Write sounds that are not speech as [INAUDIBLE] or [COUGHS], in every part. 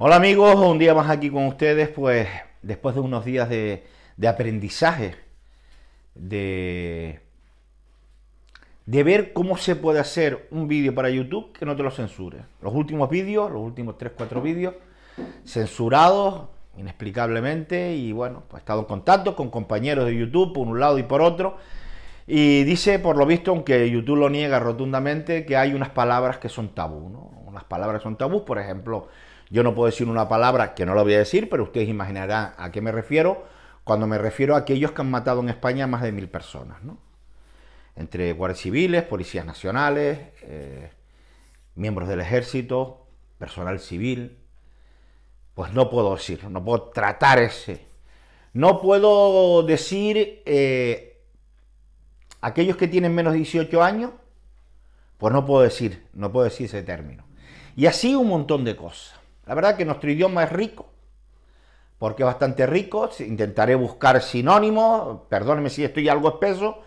Hola amigos, un día más aquí con ustedes, pues después de unos días de, aprendizaje, de, de ver cómo se puede hacer un vídeo para YouTube que no te lo censure. Los últimos vídeos, los últimos 3-4 vídeos, censurados inexplicablemente y bueno, pues, he estado en contacto con compañeros de YouTube por un lado y por otro. Y dice, por lo visto, aunque YouTube lo niega rotundamente, que hay unas palabras que son tabú, ¿no? Unas palabras son tabú, por ejemplo, yo no puedo decir una palabra que no lo voy a decir, pero ustedes imaginarán a qué me refiero cuando me refiero a aquellos que han matado en España a más de mil personas, Entre guardias civiles, policías nacionales, eh, miembros del ejército, personal civil. Pues no puedo decir, no puedo tratar ese. No puedo decir eh, aquellos que tienen menos de 18 años, pues no puedo decir, no puedo decir ese término. Y así un montón de cosas. La verdad que nuestro idioma es rico, porque es bastante rico. Intentaré buscar sinónimos, perdónenme si estoy algo espeso,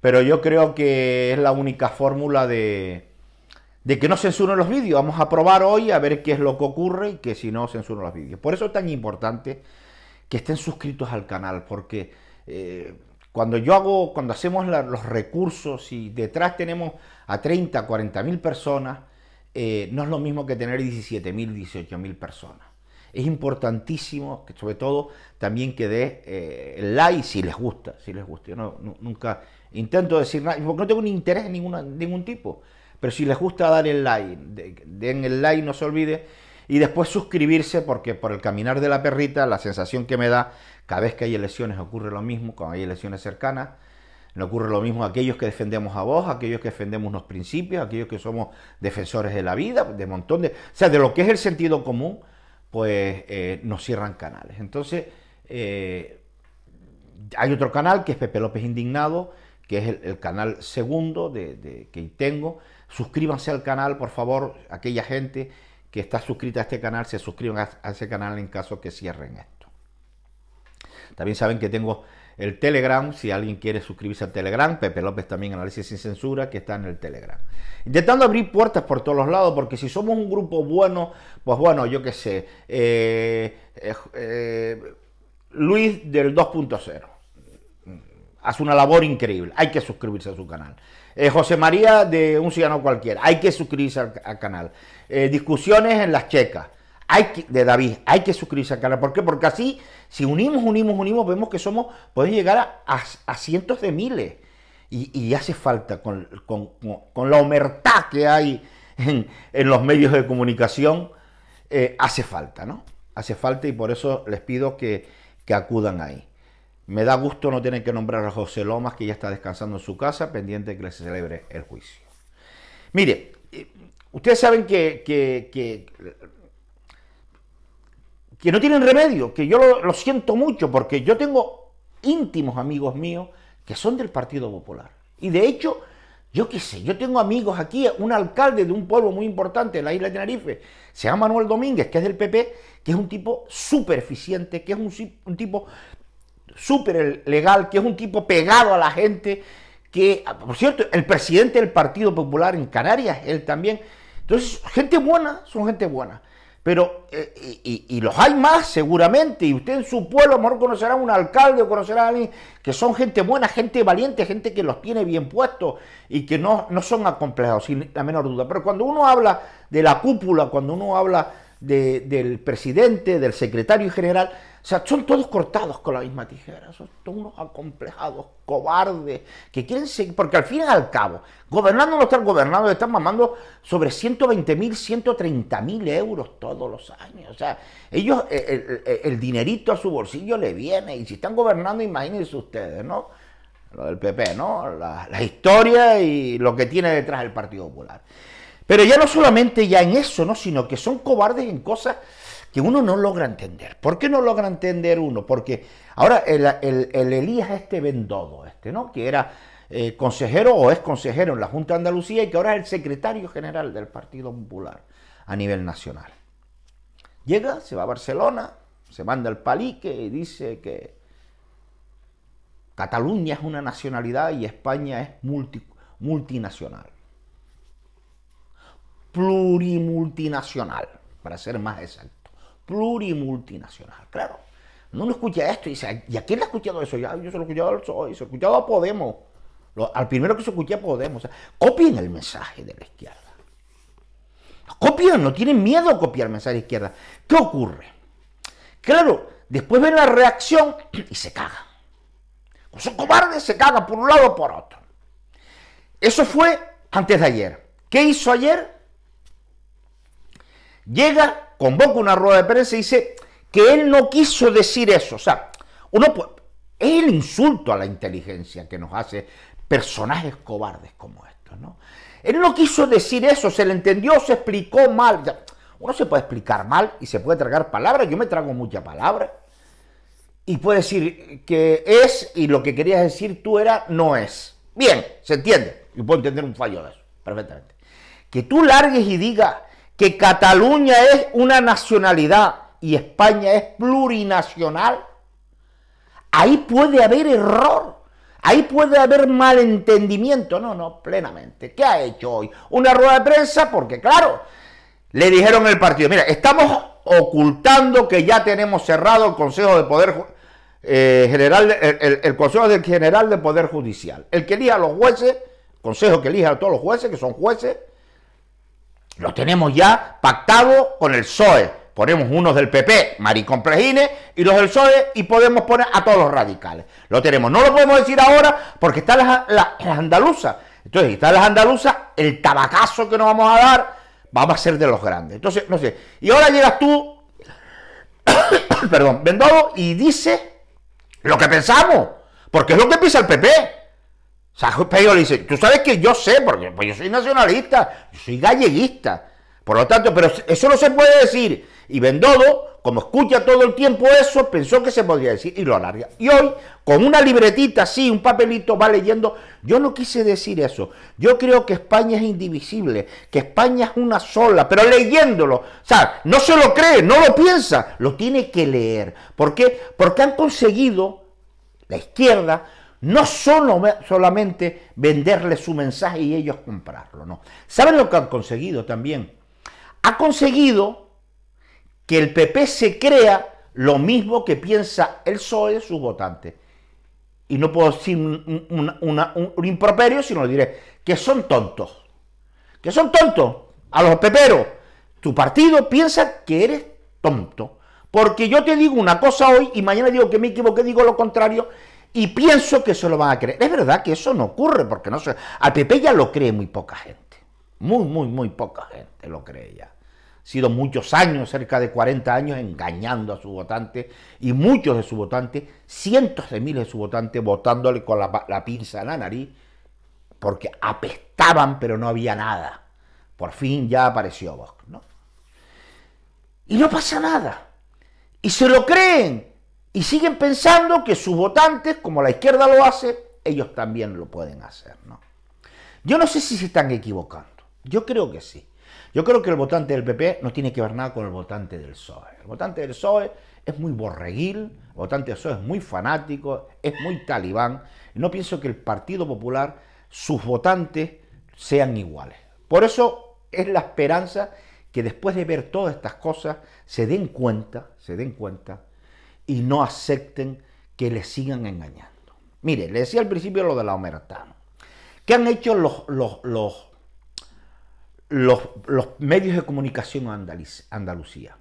pero yo creo que es la única fórmula de, que no censuren los vídeos. Vamos a probar hoy a ver qué es lo que ocurre y que si no censuren los vídeos. Por eso es tan importante que estén suscritos al canal, porque eh, cuando yo hago, cuando hacemos los recursos y detrás tenemos a 30, 40 mil personas, eh, no es lo mismo que tener 17.000, 18.000 personas. Es importantísimo, que sobre todo, también que dé eh, el like si les gusta, si les gusta. Yo nunca intento decir nada, porque no tengo un interés de ningún tipo. Pero si les gusta dar el like, den el like, no se olvide. Y después suscribirse, porque por el caminar de la perrita, la sensación que me da, cada vez que hay elecciones ocurre lo mismo, cuando hay elecciones cercanas, no ocurre lo mismo a aquellos que defendemos a vos, a aquellos que defendemos los principios, aquellos que somos defensores de la vida, de montón de... O sea, de lo que es el sentido común, pues eh, nos cierran canales. Entonces, eh, hay otro canal que es Pepe López Indignado, que es el, canal segundo de, que tengo. Suscríbanse al canal, por favor, aquella gente que está suscrita a este canal, se suscriban a ese canal en caso que cierren esto. También saben que tengo el Telegram, si alguien quiere suscribirse al Telegram, Pepe López también, Análisis sin Censura, que está en el Telegram. Intentando abrir puertas por todos los lados, porque si somos un grupo bueno, pues bueno, yo qué sé, eh, eh, eh, Luis del 2.0 hace una labor increíble. Hay que suscribirse a su canal. José María de Un Ciudadano Cualquiera. Hay que suscribirse al, canal. discusiones en las checas de David, hay que suscribirse al canal. ¿Por qué? Porque así, si unimos, unimos, unimos, vemos que somos, podemos llegar a, a, cientos de miles. Y, hace falta con, con, con, la omertad que hay en, los medios de comunicación, eh, hace falta, ¿no? Hace falta y por eso les pido que, que acudan ahí. Me da gusto no tener que nombrar a José Lomas, que ya está descansando en su casa, pendiente de que se celebre el juicio. Mire, eh, ustedes saben que, que, que que no tienen remedio, que yo lo, siento mucho, porque yo tengo íntimos amigos míos que son del Partido Popular. Y de hecho, yo qué sé, yo tengo amigos aquí, un alcalde de un pueblo muy importante en la isla de Tenerife, se llama Manuel Domínguez, que es del PP, que es un tipo súper eficiente, que es un, un tipo súper legal, que es un tipo pegado a la gente, que, por cierto, el presidente del Partido Popular en Canarias, él también. Entonces, gente buena, son gente buena. Pero, eh, y, los hay más seguramente, y usted en su pueblo a lo mejor conocerá a un alcalde o conocerá a alguien que son gente buena, gente valiente, gente que los tiene bien puestos y que no, no son acomplejados, sin la menor duda. Pero cuando uno habla de la cúpula, cuando uno habla del presidente, del secretario general, o sea, son todos cortados con la misma tijera, son todos unos acomplejados, cobardes, que quieren seguir, porque al fin y al cabo, gobernando no están gobernando, están mamando sobre 120.000, 130.000 euros todos los años. O sea, ellos, eh, el, dinerito a su bolsillo le viene, y si están gobernando, imagínense ustedes, ¿no? Lo del PP, ¿no? La, la historia y lo que tiene detrás el Partido Popular. Pero ya no solamente ya en eso, ¿no? Sino que son cobardes en cosas que uno no logra entender. ¿Por qué no logra entender uno? Porque ahora el, el, Elías este Vendodo, este, ¿no? que era eh, consejero o es consejero en la Junta de Andalucía y que ahora es el secretario general del Partido Popular a nivel nacional. Llega, se va a Barcelona, se manda el palique y dice que Cataluña es una nacionalidad y España es multinacional. Plurimultinacional, para ser más exacto plurimultinacional. Claro, no uno escucha esto y dice, ¿y a quién le ha escuchado eso? yo e, se lo he escuchado a Podemos. al primero que se escucha Podemos. copien el mensaje de la izquierda. Copian, no tienen miedo a copiar el mensaje de la izquierda. ¿Qué ocurre? Claro, después ven la reacción [CLEARS THROAT] y se cagan. Son cobardes, se cagan por un lado o por otro. Eso fue antes de ayer. ¿Qué hizo ayer? Llega convoca una rueda de prensa y dice que él no quiso decir eso. O sea, uno puede, es el insulto a la inteligencia que nos hace personajes cobardes como estos, ¿no? Él no quiso decir eso, se le entendió, se explicó mal. Uno se puede explicar mal y se puede tragar palabras, yo me trago mucha palabra. Y puede decir que es y lo que querías decir tú era no es. Bien, se entiende. Yo puedo entender un fallo de eso, perfectamente. Que tú largues y digas que Cataluña es una nacionalidad y España es plurinacional, ahí puede haber error, ahí puede haber malentendimiento. No, no, plenamente. ¿Qué ha hecho hoy? Una rueda de prensa porque, claro, le dijeron el partido, mira, estamos ocultando que ya tenemos cerrado el Consejo de Poder eh, General, el, Consejo General de Poder Judicial. El que elija a los jueces, consejo que elija a todos los jueces, que son jueces, lo tenemos ya pactado con el PSOE. Ponemos unos del PP, maricomplejines, y los del PSOE, y podemos poner a todos los radicales. Lo tenemos. No lo podemos decir ahora porque están las, andaluzas. Entonces, si están las andaluzas, el tabacazo que nos vamos a dar, vamos a ser de los grandes. Entonces, no sé. Y ahora llegas tú, [COUGHS] perdón, vendado y dices lo que pensamos, porque es lo que piensa el PP. Sajo le dice, tú sabes que yo sé, porque pues yo soy nacionalista, yo soy galleguista. Por lo tanto, pero eso no se puede decir. Y Bendodo, como escucha todo el tiempo eso, pensó que se podía decir y lo alarga. Y hoy, con una libretita así, un papelito, va leyendo, yo no quise decir eso. Yo creo que España es indivisible, que España es una sola, pero leyéndolo, o sea, no se lo cree, no lo piensa, lo tiene que leer. ¿Por qué? Porque han conseguido la izquierda no solo, solamente venderle su mensaje y ellos comprarlo, no. ¿Saben lo que han conseguido también? Ha conseguido que el PP se crea lo mismo que piensa el PSOE sus votantes. Y no puedo decir un, un, improperio, sino diré que son tontos. Que son tontos. A los peperos. Tu partido piensa que eres tonto. Porque yo te digo una cosa hoy y mañana digo que me equivoqué, digo lo contrario y pienso que se lo van a creer. Es verdad que eso no ocurre, porque no se... A PP ya lo cree muy poca gente. Muy, muy, muy poca gente lo cree ya. Ha sido muchos años, cerca de 40 años, engañando a sus votantes y muchos de sus votantes, cientos de miles de sus votantes, votándole con la, pinza en la nariz, porque apestaban, pero no había nada. Por fin ya apareció Vox, ¿no? Y no pasa nada. Y se lo creen, y siguen pensando que sus votantes, como la izquierda lo hace, ellos también lo pueden hacer, ¿no? Yo no sé si se están equivocando. Yo creo que sí. Yo creo que el votante del PP no tiene que ver nada con el votante del PSOE. El votante del PSOE es muy borreguil, el votante del PSOE es muy fanático, es muy talibán. No pienso que el Partido Popular, sus votantes, sean iguales. Por eso es la esperanza que después de ver todas estas cosas se den cuenta, se den cuenta y no acepten que le sigan engañando. Mire, le decía al principio lo de la omertá. ¿Qué han hecho los, los, medios de comunicación Andalucía?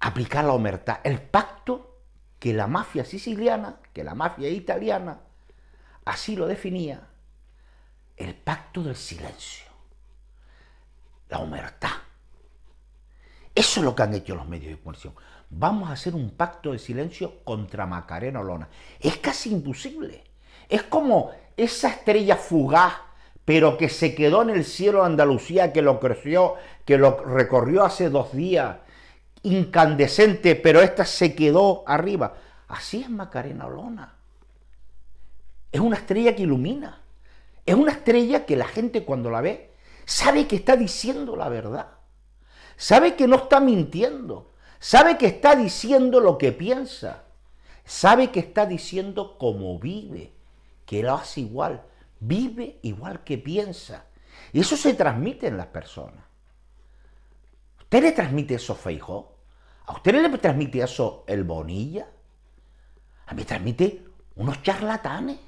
Aplicar la omertá. el pacto que la mafia siciliana, que la mafia italiana, así lo definía, el pacto del silencio, la omertá. Eso es lo que han hecho los medios de comunicación vamos a hacer un pacto de silencio contra Macarena Olona. Es casi imposible. Es como esa estrella fugaz, pero que se quedó en el cielo de Andalucía, que lo creció, que lo recorrió hace dos días, incandescente, pero esta se quedó arriba. Así es Macarena Olona. Es una estrella que ilumina. Es una estrella que la gente cuando la ve sabe que está diciendo la verdad. Sabe que no está mintiendo Sabe que está diciendo lo que piensa. Sabe que está diciendo cómo vive, que lo hace igual. Vive igual que piensa. Y eso se transmite en las personas. ¿Usted le transmite eso Feijó? ¿A usted le transmite eso el Bonilla? A mí transmite unos charlatanes.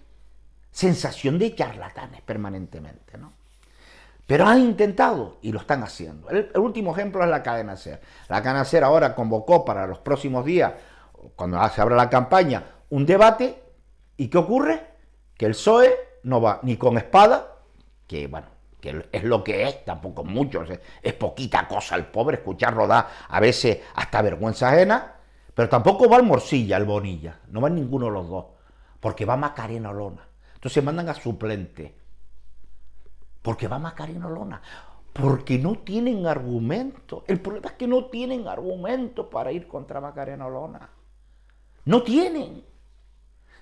Sensación de charlatanes permanentemente, ¿no? Pero han intentado y lo están haciendo. El, último ejemplo es la cadena SER. La cadena SER ahora convocó para los próximos días, cuando ah, se abra la campaña, un debate. ¿Y qué ocurre? Que el PSOE no va ni con espada, que bueno, que es lo que es, tampoco mucho, es, poquita cosa el pobre, escucharlo da a veces hasta vergüenza ajena, pero tampoco va el Morcilla, al Bonilla, no va ninguno de los dos, porque va Macarena Olona. Entonces mandan a suplente. Porque va Macarena Lona. Porque no tienen argumento. El problema es que no tienen argumento para ir contra Macarena Lona. No tienen.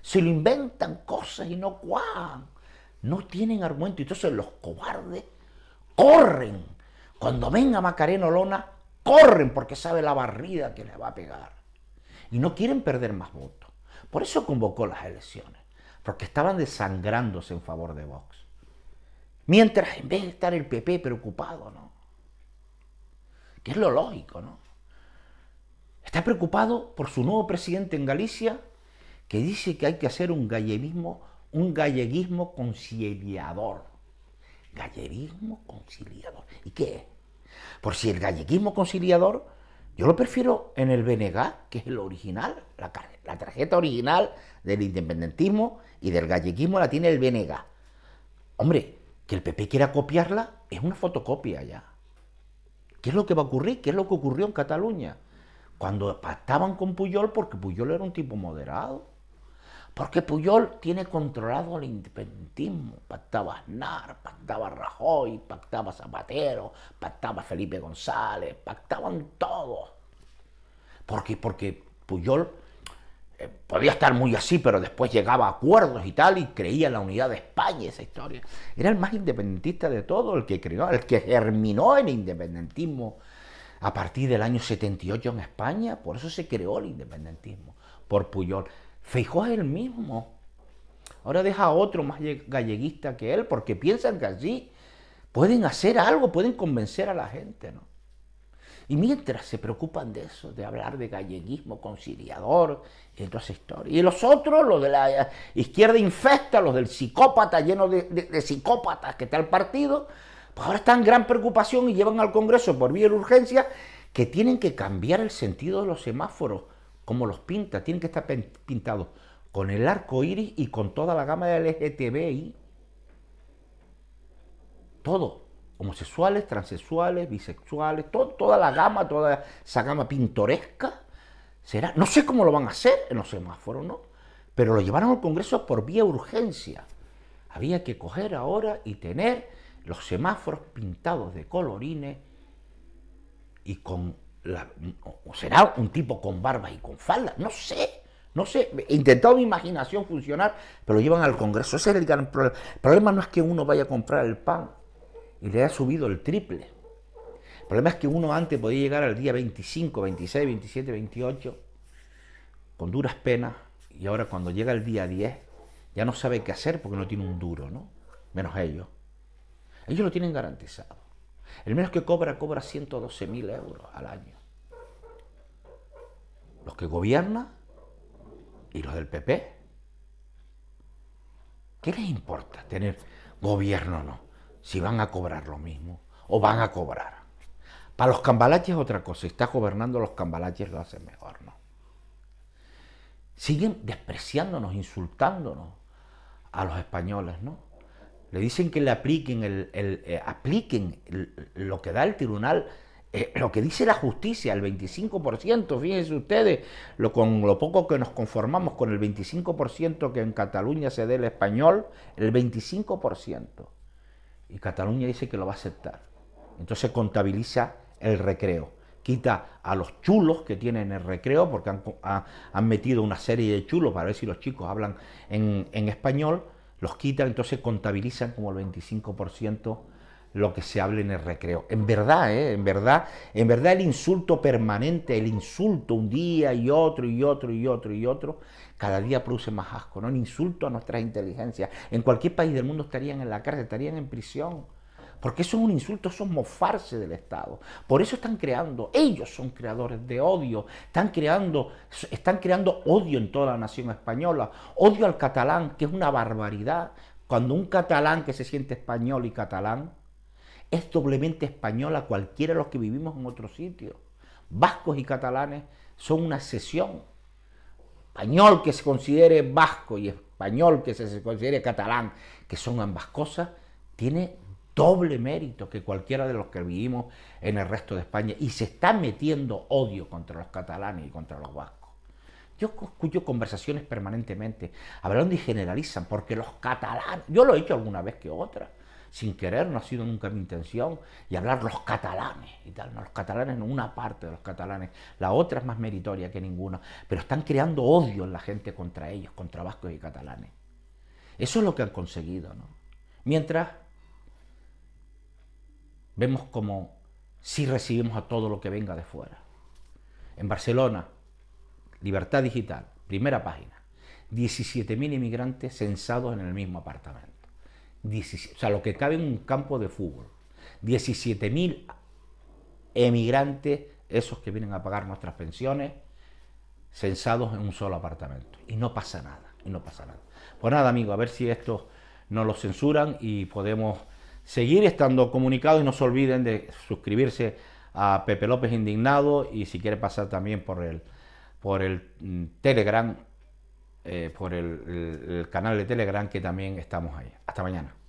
Se lo inventan cosas y no cuajan. No tienen argumento. Entonces los cobardes corren. Cuando venga Macarena Lona, corren porque sabe la barrida que les va a pegar. Y no quieren perder más votos. Por eso convocó las elecciones. Porque estaban desangrándose en favor de Vox. Mientras, en vez de estar el PP preocupado, ¿no? Que es lo lógico, ¿no? Está preocupado por su nuevo presidente en Galicia, que dice que hay que hacer un galleguismo, un galleguismo conciliador. Galleguismo conciliador. ¿Y qué es? Por si el galleguismo conciliador, yo lo prefiero en el BNG, que es el original, la, tarjeta original del independentismo y del galleguismo la tiene el BNG. Hombre, que el PP quiera copiarla es una fotocopia ya. ¿Qué es lo que va a ocurrir? ¿Qué es lo que ocurrió en Cataluña? Cuando pactaban con Puyol porque Puyol era un tipo moderado. Porque Puyol tiene controlado el independentismo. Pactaba Aznar, pactaba Rajoy, pactaba Zapatero, pactaba Felipe González, pactaban todos. porque Porque Puyol eh, podía estar muy así, pero después llegaba a acuerdos y tal, y creía en la unidad de España, esa historia. Era el más independentista de todo, el que creó, el que germinó el independentismo a partir del año 78 en España, por eso se creó el independentismo, por Puyol. Feijó es el mismo. Ahora deja a otro más galleguista que él, porque piensan que allí pueden hacer algo, pueden convencer a la gente, ¿no? Y mientras se preocupan de eso, de hablar de galleguismo conciliador y Y los otros, los de la izquierda infecta, los del psicópata, lleno de, psicópatas que está el partido, pues ahora están en gran preocupación y llevan al Congreso por vía de urgencia que tienen que cambiar el sentido de los semáforos, como los pinta, tienen que estar pintados con el arco iris y con toda la gama de LGTBI. Todo homosexuales, transexuales, bisexuales, toda la gama, toda esa gama pintoresca, será, no sé cómo lo van a hacer en los semáforos, ¿no? Pero lo llevaron al Congreso por vía urgencia. Había que coger ahora y tener los semáforos pintados de colorines y con la, será un tipo con barba y con falda, no sé. No sé, he intentado mi imaginación funcionar, pero lo llevan al Congreso. Ese es el gran problema. El problema no es que uno vaya a comprar el pan y le ha subido el triple. El problema es que uno antes podía llegar al día 25, 26, 27, 28 con duras penas y ahora cuando llega el día 10 ya no sabe qué hacer porque no tiene un duro, ¿no? Menos ellos. Ellos lo tienen garantizado. El menos que cobra, cobra 112.000 euros al año. Los que gobiernan y los del PP. ¿Qué les importa tener gobierno o no? si van a cobrar lo mismo o van a cobrar. Para los cambalaches otra cosa, si está gobernando los cambalaches lo hace mejor, ¿no? Siguen despreciándonos, insultándonos a los españoles, ¿no? Le dicen que le apliquen, el, eh, apliquen lo que da el tribunal, eh, lo que dice la justicia, el 25%, fíjense ustedes, lo, con lo poco que nos conformamos con el 25% que en Cataluña se dé el español, el 25% y Cataluña dice que lo va a aceptar. Entonces contabiliza el recreo. Quita a los chulos que tienen el recreo, porque han, metido una serie de chulos para ver si los chicos hablan en, en español, los quita, entonces contabilizan como el 25% lo que se habla en el recreo. En verdad, ¿eh? en verdad, en verdad el insulto permanente, el insulto un día y otro y otro y otro y otro, cada día produce más asco, ¿no? Un insulto a nuestras inteligencias. En cualquier país del mundo estarían en la cárcel, estarían en prisión. Porque eso es un insulto, eso es mofarse del Estado. Por eso están creando, ellos son creadores de odio, están creando, están creando odio en toda la nación española, odio al catalán, que es una barbaridad. Cuando un catalán que se siente español y catalán, es doblemente española cualquiera de los que vivimos en otro sitio. Vascos y catalanes son una sesión. Español que se considere vasco y español que se considere catalán, que son ambas cosas, tiene doble mérito que cualquiera de los que vivimos en el resto de España y se está metiendo odio contra los catalanes y contra los vascos. Yo escucho conversaciones permanentemente, hablando y generalizan, porque los catalanes, yo lo he hecho alguna vez que otra, sin querer, no ha sido nunca mi intención, y hablar los catalanes y tal. los catalanes, una parte de los catalanes, la otra es más meritoria que ninguna, pero están creando odio en la gente contra ellos, contra vascos y catalanes. Eso es lo que han conseguido, Mientras vemos como si sí recibimos a todo lo que venga de fuera. En Barcelona, Libertad Digital, primera página, 17.000 inmigrantes censados en el mismo apartamento o sea, lo que cabe en un campo de fútbol. 17.000 emigrantes, esos que vienen a pagar nuestras pensiones, censados en un solo apartamento. Y no pasa nada, y no pasa nada. Pues nada, amigo, a ver si estos no los censuran y podemos seguir estando comunicados y no se olviden de suscribirse a Pepe López Indignado y si quiere pasar también por el, por el mm, Telegram eh, por el, el canal de Telegram que también estamos ahí. Hasta mañana.